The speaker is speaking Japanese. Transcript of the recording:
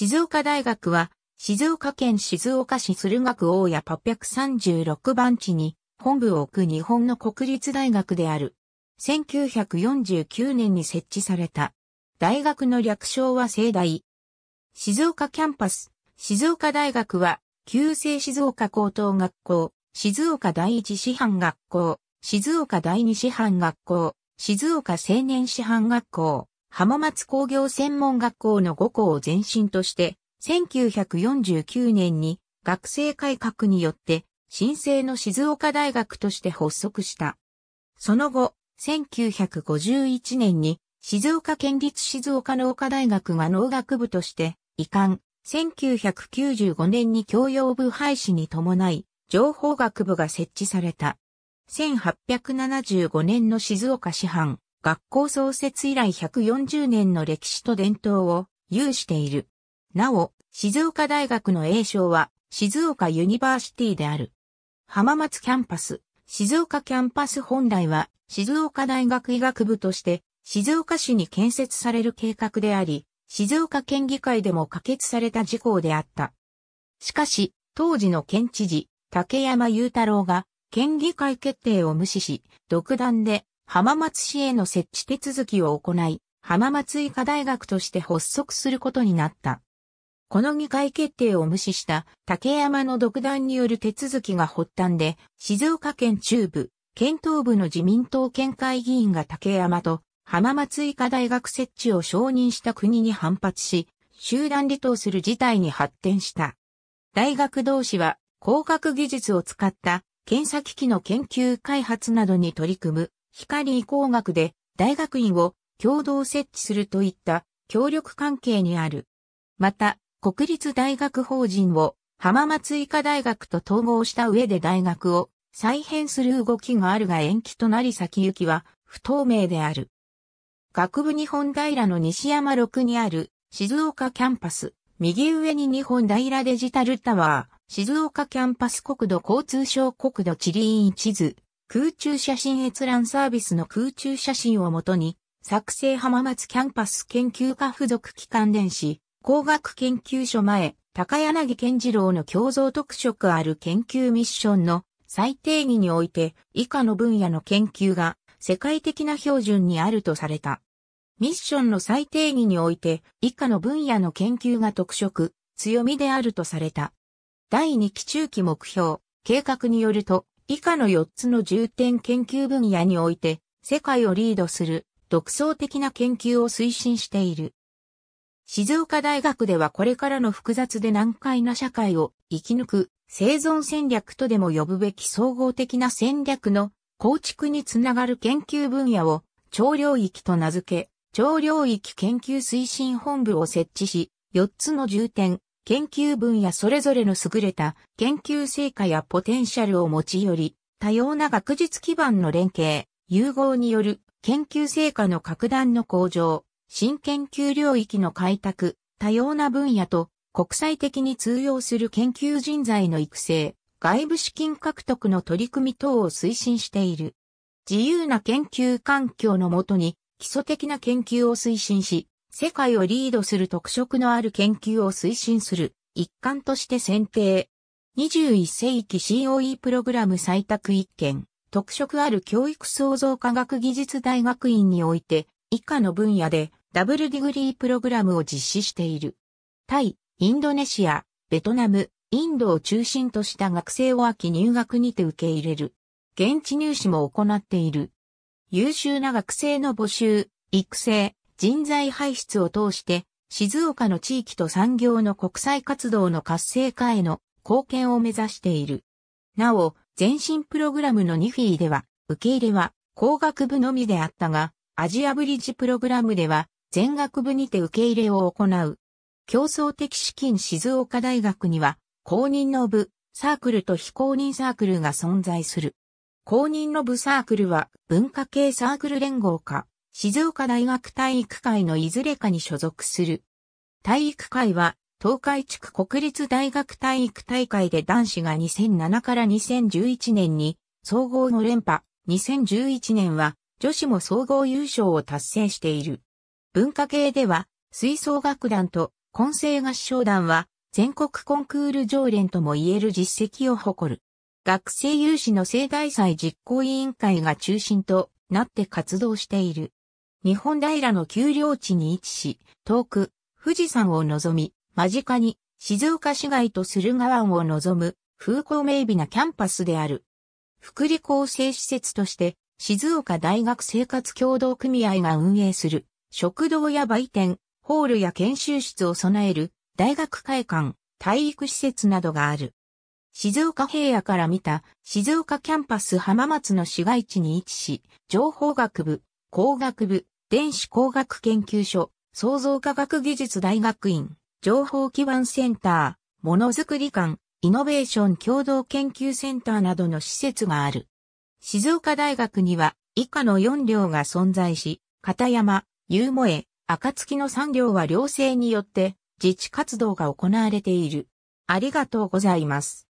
静岡大学は、静岡県静岡市駿河区大谷836番地に本部を置く日本の国立大学である。1949年に設置された。大学の略称は盛大。静岡キャンパス、静岡大学は、旧制静岡高等学校、静岡第一師範学校、静岡第二師範学校、静岡青年師範学校、浜松工業専門学校の5校を前身として、1949年に学生改革によって新生の静岡大学として発足した。その後、1951年に静岡県立静岡農科大学が農学部として移管、1995年に教養部廃止に伴い、情報学部が設置された。1875年の静岡市販、学校創設以来140年の歴史と伝統を有している。なお、静岡大学の栄称は静岡ユニバーシティである。浜松キャンパス、静岡キャンパス本来は静岡大学医学部として静岡市に建設される計画であり、静岡県議会でも可決された事項であった。しかし、当時の県知事、竹山雄太郎が県議会決定を無視し、独断で浜松市への設置手続きを行い、浜松医科大学として発足することになった。この議会決定を無視した竹山の独断による手続きが発端で、静岡県中部、県東部の自民党県会議員が竹山と浜松医科大学設置を承認した国に反発し、集団離党する事態に発展した。大学同士は工学技術を使った検査機器の研究開発などに取り組む光医工学で大学院を共同設置するといった協力関係にある。また、国立大学法人を浜松医科大学と統合した上で大学を再編する動きがあるが延期となり先行きは不透明である。学部日本平の西山6にある静岡キャンパス、右上に日本平デジタルタワー、静岡キャンパス国土交通省国土地理院地図、空中写真閲覧サービスの空中写真をもとに、作成浜松キャンパス研究科付属機関電子、工学研究所前、高柳健次郎の共造特色ある研究ミッションの最定義において、以下の分野の研究が世界的な標準にあるとされた。ミッションの最定義において、以下の分野の研究が特色、強みであるとされた。第2期中期目標、計画によると、以下の4つの重点研究分野において、世界をリードする独創的な研究を推進している。静岡大学ではこれからの複雑で難解な社会を生き抜く生存戦略とでも呼ぶべき総合的な戦略の構築につながる研究分野を超領域と名付け、超領域研究推進本部を設置し、4つの重点研究分野それぞれの優れた研究成果やポテンシャルを持ち寄り、多様な学術基盤の連携、融合による研究成果の拡大の向上、新研究領域の開拓、多様な分野と国際的に通用する研究人材の育成、外部資金獲得の取り組み等を推進している。自由な研究環境のもとに基礎的な研究を推進し、世界をリードする特色のある研究を推進する一環として選定。21世紀 COE プログラム採択一件、特色ある教育創造科学技術大学院において、以下の分野でダブルディグリープログラムを実施している。タイ、インドネシア、ベトナム、インドを中心とした学生を秋入学にて受け入れる。現地入試も行っている。優秀な学生の募集、育成、人材排出を通して、静岡の地域と産業の国際活動の活性化への貢献を目指している。なお、前進プログラムのニフィーでは、受け入れは工学部のみであったが、アジアブリッジプログラムでは、全学部にて受け入れを行う。競争的資金静岡大学には、公認の部、サークルと非公認サークルが存在する。公認の部サークルは文化系サークル連合か、静岡大学体育会のいずれかに所属する。体育会は、東海地区国立大学体育大会で男子が2007から2011年に総合の連覇、2011年は女子も総合優勝を達成している。文化系では、吹奏楽団と混声合唱団は全国コンクール常連とも言える実績を誇る。学生有志の生大祭実行委員会が中心となって活動している。日本平の丘陵地に位置し、遠く、富士山を望み、間近に、静岡市街と駿河湾を望む、風光明媚なキャンパスである。福利厚生施設として、静岡大学生活協同組合が運営する、食堂や売店、ホールや研修室を備える、大学会館、体育施設などがある。静岡平野から見た静岡キャンパス浜松の市街地に位置し、情報学部、工学部、電子工学研究所、創造科学技術大学院、情報基盤センター、ものづくり館、イノベーション共同研究センターなどの施設がある。静岡大学には以下の4寮が存在し、片山、うもえ、暁の3寮は寮生によって自治活動が行われている。ありがとうございます。